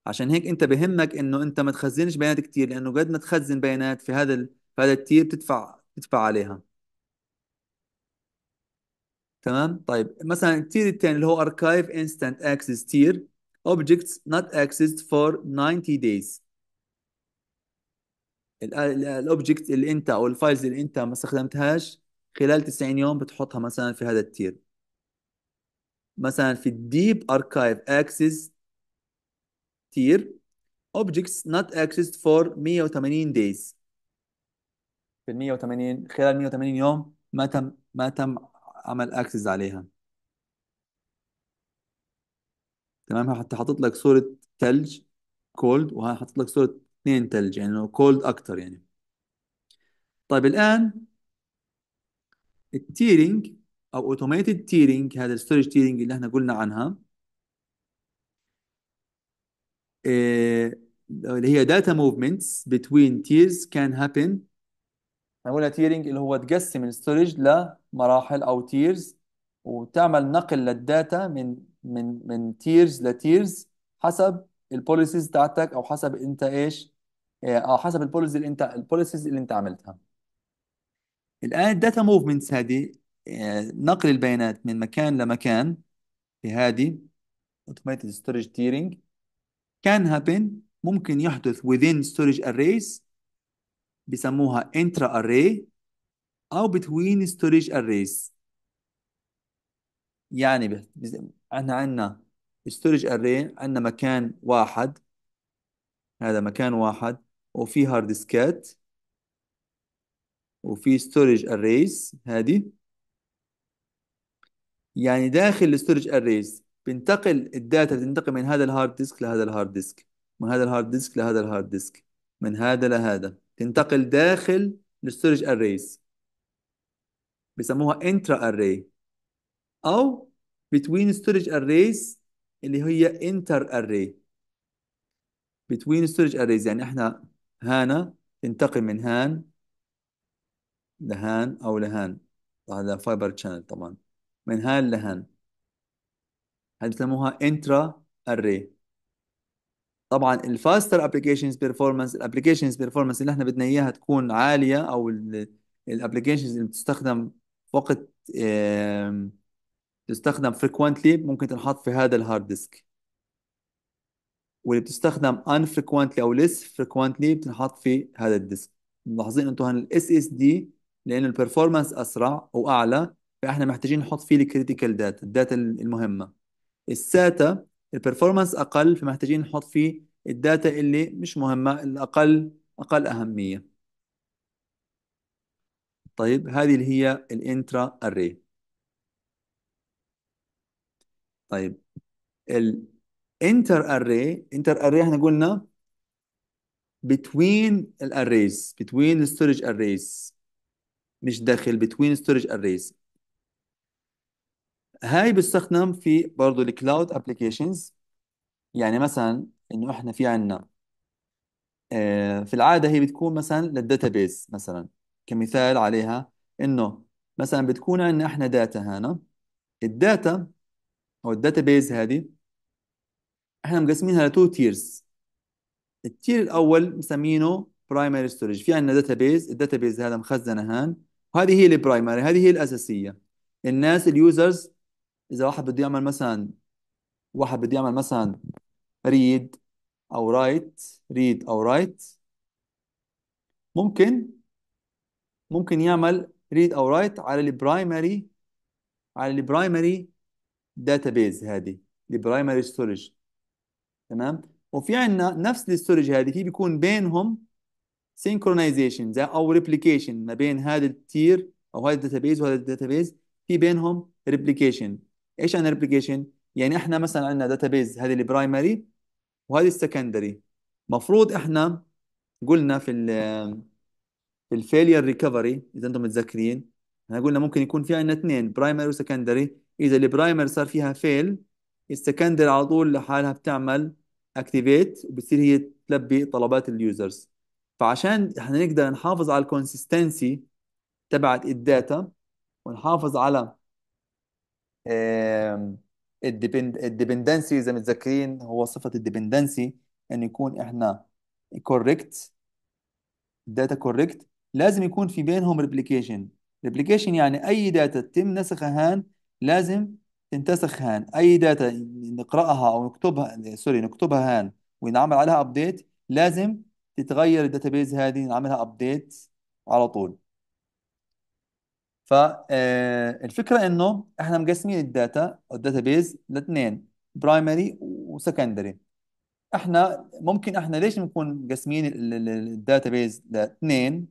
Speaker 1: عشان هيك انت بهمك انه انت ما تخزنش بيانات كتير لانه قد ما تخزن بيانات في هذا في هذا التير بتدفع بتدفع عليها تمام طيب مثلا التير الثاني اللي هو archive instant access tier objects not accessed for 90 days الاوبجكت اللي انت او الفايلز اللي انت ما استخدمتهاش خلال 90 يوم بتحطها مثلا في هذا التير مثلا في الديب اركايف اكسس تير اوبجكتس نوت اكسسد فور 180 دايز في ال 180 خلال 180 يوم ما تم ما تم عمل اكسس عليها تمام حتى حاطط لك صورة تلج كولد وحاطط لك صورة اثنين تلج يعني كولد اكتر يعني طيب الان التيرنج او اوتوميتد تيرنج هذا الستورج تيرنج اللي احنا قلنا عنها آه، اللي هي داتا موفمنتس between تيرز كان هابن احنا قلنا تيرنج اللي هو تقسم الستورج لمراحل او تيرز وتعمل نقل للداتا من من من تيرز لتيرز حسب البوليسيز بتاعتك او حسب انت ايش آه، او حسب البوليسيز اللي انت البوليسيز اللي انت عملتها الان الداتا موفمنتس هذه آه، نقل البيانات من مكان لمكان في هذه automated storage tiering can happen ممكن يحدث within storage arrays بيسموها انترا اري او بتوين ستوريج اريز يعني ب... احنا عندنا ستوريج اري عندنا مكان واحد هذا مكان واحد وفي هارد ديسكات وفي ستوريج اريز هذه يعني داخل الستورج اريز بنتقل الداتا بتنتقل من هذا الهارد ديسك لهذا الهارد ديسك من هذا الهارد ديسك لهذا الهارد ديسك من هذا لهذا تنتقل داخل الستورج arrays بيسموها intra array او between storage arrays اللي هي inter array between storage arrays يعني احنا هنا تنتقل من هان لهان او لهان هذا فايبر شانل طبعا من هان لهان هذه بيسموها intra array طبعا الفاستر ابلكيشنز بيرفورمانس الابلكيشنز بيرفورمانس اللي احنا بدنا اياها تكون عاليه او الابلكيشنز اللي بتستخدم وقت تستخدم فريكوينتلي ممكن تنحط في هذا الهارد ديسك واللي بتستخدم ان فريكوينتلي او ليس فريكوينتلي بتنحط في هذا الديسك ملاحظين انتم هون الاس اس دي لانه البرفورمانس اسرع واعلى فاحنا محتاجين نحط فيه الكريتيكال داتا الداتا المهمه الساتا البرفورمانس اقل فمحتاجين نحط فيه الداتا اللي مش مهمه الاقل اقل اهميه طيب هذه اللي هي الانترا اري طيب الانتر اري انتر اري احنا قلنا between الاريز between storage arrays مش داخل between storage arrays هاي بتستخدم في برضه الكلاود ابلكيشنز يعني مثلا انه احنا في عنا آه، في العاده هي بتكون مثلا للداتابيس مثلا كمثال عليها انه مثلا بتكون عندنا احنا داتا هنا الداتا او الداتابيز هذه احنا مقسمينها لتو تيرز التير الاول مسمينه برايمري ستورج في عندنا داتابيز الداتابيز هذا مخزنه هان وهذه هي البرايمري هذه هي الاساسيه الناس اليوزرز اذا واحد بده يعمل مثلا واحد بده يعمل مثلا ريد او رايت ريد او رايت ممكن ممكن يعمل ريد او رايت على البرايمري على البرايمري داتابيز هذه البرايمري ستورج تمام وفي عندنا نفس الستورج هذه في بيكون بينهم سينكرونايزيشن او ريبليكيشن ما بين هذا التير او هذا الداتابيز وهذا الداتابيز في بينهم ريبليكيشن ايش يعني ريبليكيشن يعني احنا مثلا عندنا داتابيز هذه البرايمري وهذه السكندري مفروض احنا قلنا في ال في الفيلير ريكفري اذا انتم متذكرين احنا قلنا ممكن يكون في عندنا اثنين برايمري وسكندري اذا البرايمري صار فيها فيل السكندري على طول لحالها بتعمل اكتيفيت وبتصير هي تلبي طلبات اليوزرز فعشان احنا نقدر نحافظ على الكونسستنسي تبعت الداتا ونحافظ على الديبندنسي اذا متذكرين هو صفه الديبندنسي ان يكون احنا كوريكت الداتا كوريكت لازم يكون في بينهم ريبليكيشن ريبليكيشن يعني اي داتا تم نسخها هان لازم تنتسخ هان اي داتا نقراها او نكتبها سوري نكتبها هان وينعمل عليها ابديت لازم تتغير الداتابيز هذه نعملها ابديت على طول فالفكره آه، انه احنا مقسمين الداتا او الداتا بيز لاثنين برايمري وسكندري احنا ممكن احنا ليش نكون مقسمين الداتا بيز لاثنين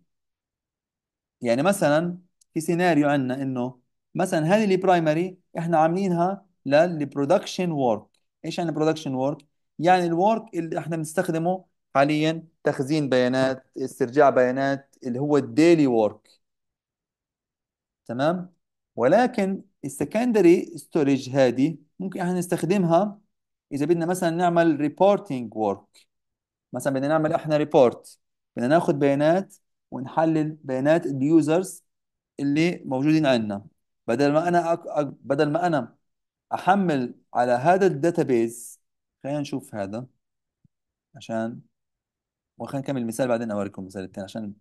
Speaker 1: يعني مثلا في سيناريو عندنا انه مثلا هذه برايمري احنا عاملينها للبرودكشن وورك ايش يعني برودكشن وورك؟ يعني الورك اللي احنا بنستخدمه حاليا تخزين بيانات استرجاع بيانات اللي هو الديلي وورك تمام ولكن السكندري ستورج هذه ممكن احنا نستخدمها اذا بدنا مثلا نعمل ريبورتنج ورك مثلا بدنا نعمل احنا ريبورت بدنا ناخذ بيانات ونحلل بيانات اليوزرز اللي موجودين عندنا بدل ما انا أك... أك... بدل ما انا احمل على هذا الداتابيز خلينا نشوف هذا عشان وخلينا نكمل المثال بعدين اوريكم المثال الثاني عشان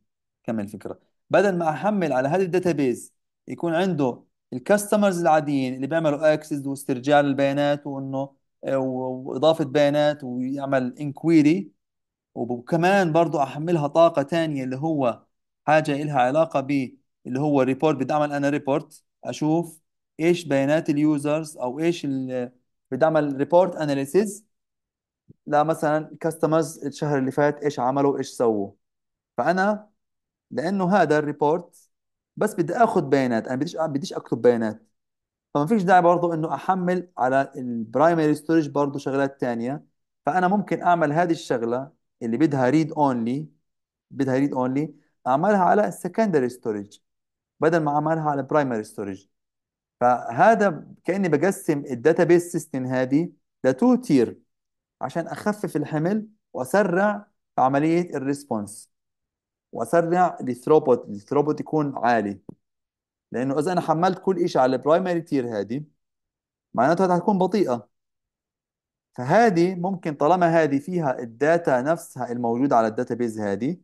Speaker 1: نكمل الفكره بدل ما احمل على هذا الداتابيز يكون عنده الكاستمرز العاديين اللي بيعملوا اكسس واسترجاع للبيانات وانه آه، واضافه بيانات ويعمل انكويري وكمان برضه احملها طاقه تانية اللي هو حاجه لها علاقه ب اللي هو ريبورت بدي اعمل انا ريبورت اشوف ايش بيانات اليوزرز او ايش بدي اعمل ريبورت اناليسيز لا مثلا كاستمرز الشهر اللي فات ايش عملوا ايش سووا فانا لانه هذا الريبورت بس بدي اخذ بيانات انا بديش بديش اكتب بيانات فما فيش داعي برضه انه احمل على البرايمري ستورج برضه شغلات ثانيه فانا ممكن اعمل هذه الشغله اللي بدها ريد اونلي بدها ريد اونلي اعملها على السكندري ستورج بدل ما اعملها على برايمري ستورج فهذا كاني بقسم الداتابيس سيستم هذه لتو تير عشان اخفف الحمل واسرع عمليه الريسبونس واسرع الثروبوت الثروبوت يكون عالي لانه اذا انا حملت كل شيء على البرايمري تير هذه معناتها تكون بطيئه فهذه ممكن طالما هذه فيها الداتا نفسها الموجوده على الداتابيز هذه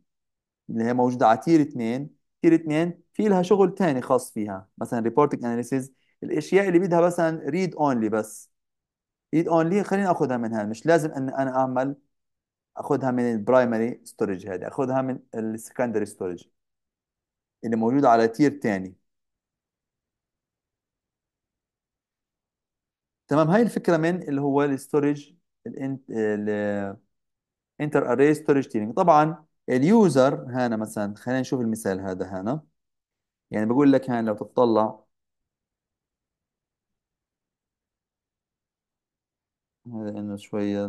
Speaker 1: اللي هي موجوده على تير 2 تير 2 في لها شغل ثاني خاص فيها مثلا ريبورتنج اناليسيز الاشياء اللي بدها مثلا ريد اونلي بس ريد اونلي خليني اخذها من مش لازم ان انا اعمل اخذها من البرايمري ستورج هذه اخذها من السكندري ستورج اللي موجوده على تير ثاني تمام هاي الفكره من اللي هو الستورج الانتر اري ستورج تيرنج طبعا اليوزر هنا مثلا خلينا نشوف المثال هذا هنا يعني بقول لك هنا لو تطلع هذا انه شويه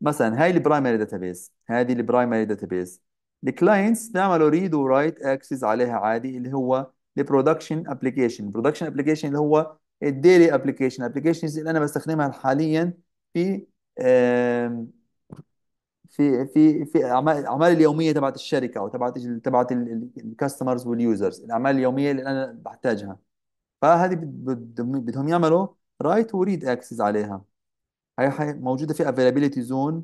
Speaker 1: مثلا هاي البرايمري داتابيز هذه البرايمري داتابيز الكلاينتس نعملوا ريد ورايت اكسس عليها عادي اللي هو البرودكشن ابلكيشن البرودكشن ابلكيشن اللي هو الديلي ابلكيشن ابلكيشنز اللي انا بستخدمها حاليا في في في في الاعمال اليوميه تبعت الشركه او تبعت تبعت الكاستمرز واليوزرز الاعمال اليوميه اللي انا بحتاجها فهذه بدهم يعملوا رايت وريد اكسس عليها هي موجوده في availability zone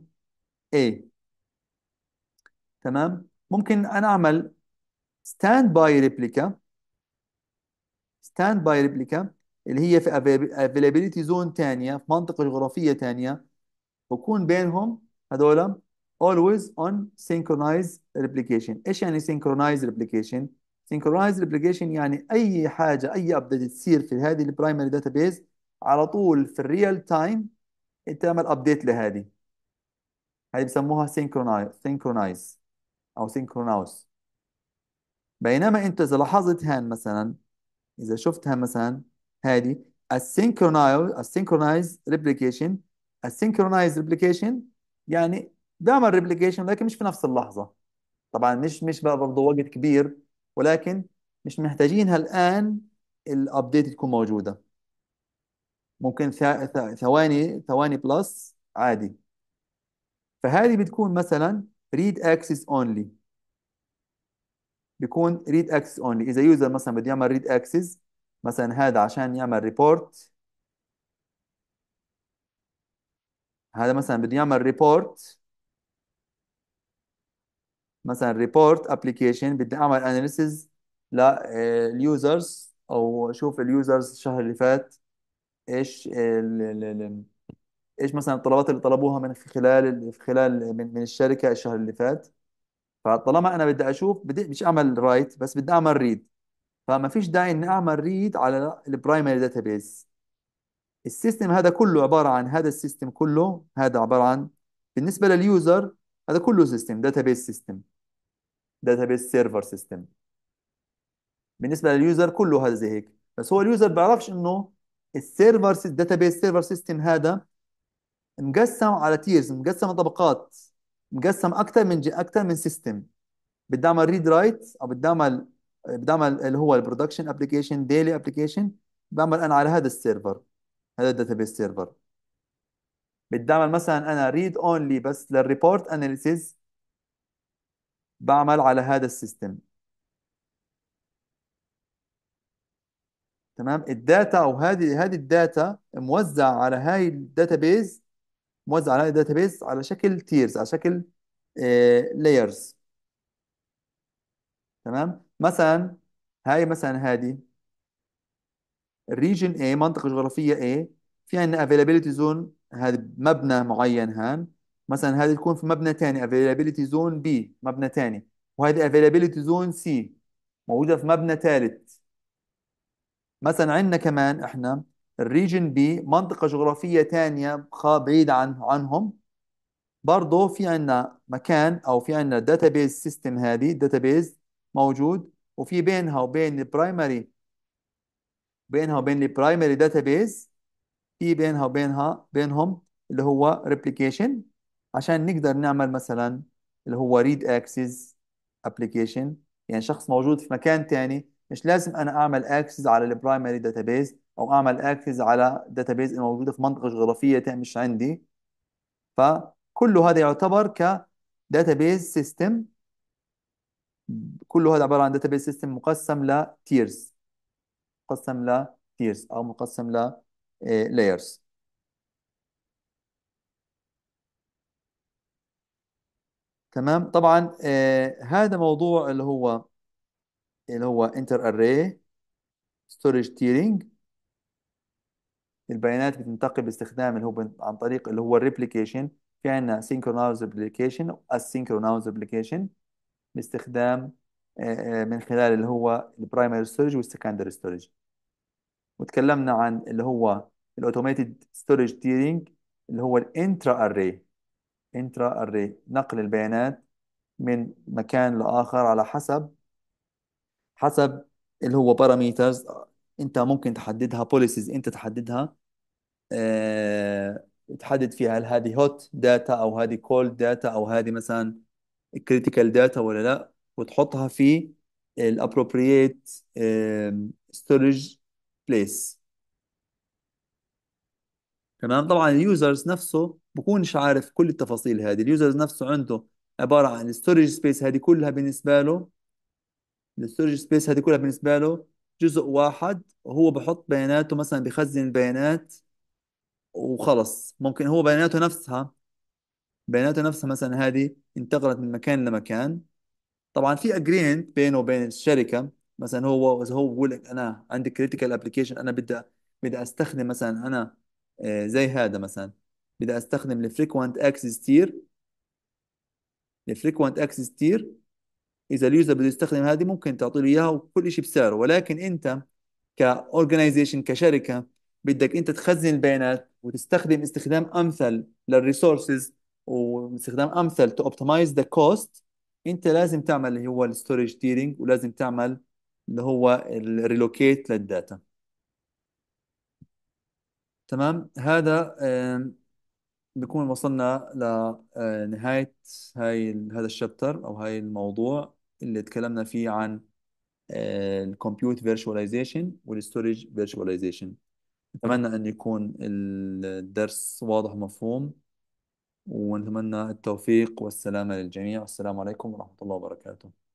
Speaker 1: A تمام ممكن انا اعمل stand by replica stand by replica اللي هي في availability zone ثانيه في منطقه جغرافيه ثانيه بكون بينهم هذول always on synchronized replication ايش يعني synchronized replication synchronized replication يعني اي حاجه اي update تصير في هذه البرايمري داتابيز على طول في الريال تايم إيه تعمل ابديت لهذه هذه بسموها سينكرونايز سينكرونايز او سينكروناوس بينما انت اذا لاحظت هان مثلا اذا شفتها مثلا هذه السينكرونايز السينكرونايز ريبليكيشن السينكرونايز ريبليكيشن يعني بيعمل ريبليكيشن لكن مش في نفس اللحظه طبعا مش مش برضه وقت كبير ولكن مش محتاجينها الان الابديت تكون موجوده ممكن ثواني ثواني بلس عادي فهذه بتكون مثلا read access only بيكون read access only اذا يوزر مثلا بده يعمل read access مثلا هذا عشان يعمل ريبورت هذا مثلا بده يعمل ريبورت مثلا ريبورت ابلكيشن بدي اعمل اناليسز آه، لليوزرز او شوف اليوزرز الشهر اللي فات ايش الـ الـ الـ ايش مثلا الطلبات اللي طلبوها من في خلال في خلال من من الشركه الشهر اللي فات فطالما انا بدي اشوف بدي مش اعمل رايت بس بدي اعمل ريد فما فيش داعي اني اعمل ريد على البرايمري داتابيز السيستم هذا كله عباره عن هذا السيستم كله هذا عباره عن بالنسبه لليوزر هذا كله سيستم داتابيز سيستم داتابيز سيرفر سيستم بالنسبه لليوزر كله هذا زي هيك بس هو اليوزر بيعرفش انه السيرفر بيس سيرفر سيستم هذا مقسم على تيرز مقسم على طبقات مقسم اكثر من اكثر من سيستم بدي اعمل ريد رايت او بدي اعمل بدي اعمل اللي هو البرودكشن ابلكيشن ديلي ابلكيشن بعمل انا على هذا السيرفر هذا الداتا بيس سيرفر بدي اعمل مثلا انا ريد اونلي بس للريبورت اناليسيز بعمل على هذا السيستم تمام الداتا او هذه هذه الداتا موزعه على هاي الداتابيز موزعه على هاي الداتابيز على شكل تيرز على شكل لايرز آه، تمام مثلا هاي مثلا هذه الريجن A منطقه جغرافيه A في عندنا افيلابيلتي زون هذا مبنى معين هان مثلا هذه تكون في مبنى ثاني افيلابيلتي زون B مبنى ثاني وهذه افيلابيلتي زون C موجوده في مبنى ثالث مثلا عندنا كمان احنا الريجن بي منطقة جغرافية تانية بعيد عن عنهم برضو في عندنا مكان او في عندنا داتابيز سيستم هذه داتابيز موجود وفي بينها وبين البرايمري بينها وبين البرايمري داتابيز في بينها وبينها بينهم اللي هو ريبليكيشن عشان نقدر نعمل مثلا اللي هو ريد اكسس ابلكيشن يعني شخص موجود في مكان ثاني مش لازم انا اعمل اكسس على البرايمري داتابيز او اعمل اكسس على داتابيز الموجوده في منطقه جغرافيه مش عندي فكل هذا يعتبر ك داتابيز سيستم كل هذا عباره عن داتابيز سيستم مقسم ل تيرز مقسم ل تيرز او مقسم ل لايرز آه، تمام طبعا آه هذا موضوع اللي هو اللي هو انتر اري ستورج تيرنج البيانات بتنتقل باستخدام اللي هو عن طريق اللي هو الريبليكيشن في عندنا سينكرونايز ريبليكيشن اسينكرونايز ريبليكيشن باستخدام آه، آه، من خلال اللي هو البرايمري ستورج والسكندري ستورج وتكلمنا عن اللي هو الاوتوميتد ستورج تيرنج اللي هو الانترا اري انترا اري نقل البيانات من مكان لاخر على حسب حسب اللي هو باراميترز انت ممكن تحددها بوليسيز انت تحددها آه، تحدد فيها هل هذه هوت داتا او هذه كولد داتا او هذه مثلا كريتيكال داتا ولا لا وتحطها في الابروبريت ستورج بليس تمام طبعا اليوزرز نفسه بكونش عارف كل التفاصيل هذه اليوزرز نفسه عنده عباره عن الستورج سبيس هذه كلها بالنسبه له الستورج سبيس هذه كلها بالنسبه له جزء واحد وهو بحط بياناته مثلا بخزن البيانات وخلص ممكن هو بياناته نفسها بياناته نفسها مثلا هذه انتقلت من مكان لمكان طبعا في اجريمنت بينه وبين الشركه مثلا هو اذا هو بيقول لك انا عندي كريتيكال ابلكيشن انا بدي بدي استخدم مثلا انا آه، زي هذا مثلا بدي استخدم الفريكونت اكسس تير الفريكونت اكسس تير اذا اليوزر بده يستخدم هذه ممكن تعطي له اياها وكل شيء بسعره ولكن انت كاورجنايزيشن كشركه بدك انت تخزن البيانات وتستخدم استخدام امثل للريسورسز واستخدام امثل تو اوبتمايز ذا كوست انت لازم تعمل اللي هو الستورج تيرنج ولازم تعمل اللي هو الريلوكيت للداتا تمام هذا بكون وصلنا لنهايه هاي هذا الشابتر او هاي الموضوع اللي اتكلمنا فيه عن الكمبيوت فيرتشواليزيشن والستورج فيرتشواليزيشن أتمنى أن يكون الدرس واضح ومفهوم ونتمنى التوفيق والسلامة للجميع والسلام عليكم ورحمة الله وبركاته